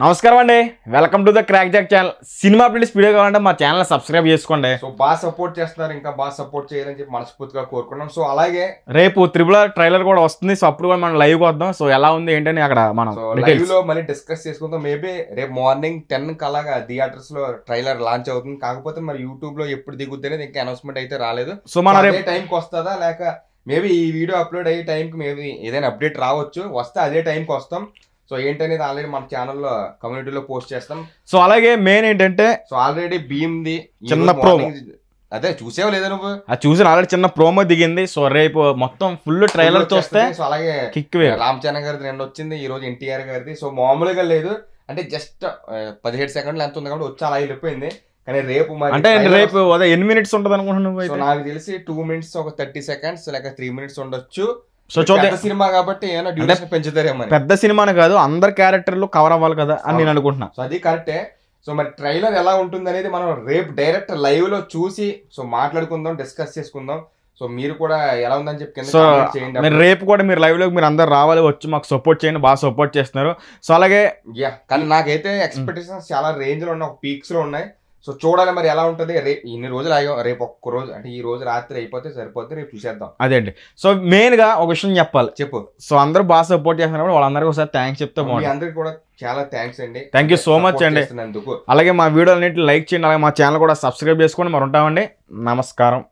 నమస్కారం అండి welcome to the crack jack channel cinema update video కావాలంటే మా ఛానల్ సబ్స్క్రైబ్ చేసుకోండి సో బాగా సపోర్ట్ చేస్తున్నారు ఇంకా బాగా సపోర్ట్ చేయాలని చెప్పి మనస్ఫూర్తిగా కోరుకున్నాం సో అలాగే రేపు త్రిబుల్ ట్రైలర్ కూడా వస్తుంది సో అప్పుడు కూడా మనం లైవ్ వద్దాం సో ఎలా ఉంది ఏంటని అక్కడ మనం లైవ్ లో మళ్ళీ డిస్కస్ చేసుకుందాం మేబీ రేపు మార్నింగ్ టెన్ అలాగా థియేటర్స్ లో ట్రైలర్ లాంచ్ అవుతుంది కాకపోతే మరి యూట్యూబ్ లో ఎప్పుడు దిగుద్ది అనేది ఇంకా అనౌన్స్మెంట్ అయితే రాలేదు సో మన రేపు టైంకి వస్తుందా లేక మేబీ ఈ వీడియో అప్లోడ్ అయ్యే టైంకి మేబీ ఏదైనా అప్డేట్ రావచ్చు వస్తే అదే టైంకి వస్తాం సో ఏంటనేది ఆల్రెడీ మన ఛానల్లో కమ్యూనిటీలో పోస్ట్ చేస్తాం సో అలాగే మెయిన్ ఏంటంటే సో ఆల్రెడీ భీమ్ది చిన్న ప్రో అదే చూసావు లేదా నువ్వు అది చూసిన ఆల్రెడీ చిన్న ప్రోమో దిగింది సో రేపు మొత్తం ఫుల్ ట్రైలర్ చూస్తే సో అలాగే కిక్ రామ్ చరణ్ గారిది రెండు వచ్చింది ఈ రోజు ఎన్టీఆర్ గారిది సో మామూలుగా లేదు అంటే జస్ట్ పదిహేడు సెకండ్లు ఎంత ఉంది కాబట్టి వచ్చి అలా వెళ్ళిపోయింది కానీ రేపు అంటే రేపు అదే ఎన్ని మినిట్స్ ఉంటుంది అనుకుంటున్నాను నాకు తెలిసి టూ మినిట్స్ ఒక థర్టీ సెకండ్స్ లేక త్రీ మినిట్స్ ఉండొచ్చు సో చూద్దాం సినిమా కాబట్టి పెంచుతారేమో పెద్ద సినిమాని కాదు అందరు క్యారెక్టర్లు కవర్ అవ్వాలి కదా అని నేను అనుకుంటున్నా సో అది కరెక్టే సో మరి ట్రైలర్ ఎలా ఉంటుంది అనేది మనం రేపు డైరెక్ట్ లైవ్ లో చూసి సో మాట్లాడుకుందాం డిస్కస్ చేసుకుందాం సో మీరు కూడా ఎలా ఉందని చెప్పి సో మీరు రేపు కూడా మీరు లైవ్ లో మీరు అందరు రావాలి వచ్చి మాకు సపోర్ట్ చేయండి బాగా సపోర్ట్ చేస్తున్నారు సో అలాగే కానీ నాకైతే ఎక్స్పెక్టేషన్స్ చాలా రేంజ్ లో ఉన్నాయి పీక్స్ లో ఉన్నాయి సో చూడాలి మరి ఎలా ఉంటుంది రేపు ఇన్ని రోజులు అయ్యో రేపు ఒక్క రోజు అంటే ఈ రోజు రాత్రి అయిపోతే సరిపోతే రేపు చూసేద్దాం అదే అండి సో మెయిన్ గా ఒక విషయం చెప్పాలి చెప్పు సో అందరూ బాగా సపోర్ట్ చేస్తున్నప్పుడు వాళ్ళందరికీ ఒకసారి థ్యాంక్స్ చెప్తా బాగుంది అందరికి కూడా చాలా థ్యాంక్స్ అండి థ్యాంక్ యూ సో మచ్ అండి అలాగే మా వీడియోలన్నిటి లైక్ చేయండి అలాగే మా ఛానల్ కూడా సబ్స్క్రైబ్ చేసుకోండి మరి ఉంటామండి నమస్కారం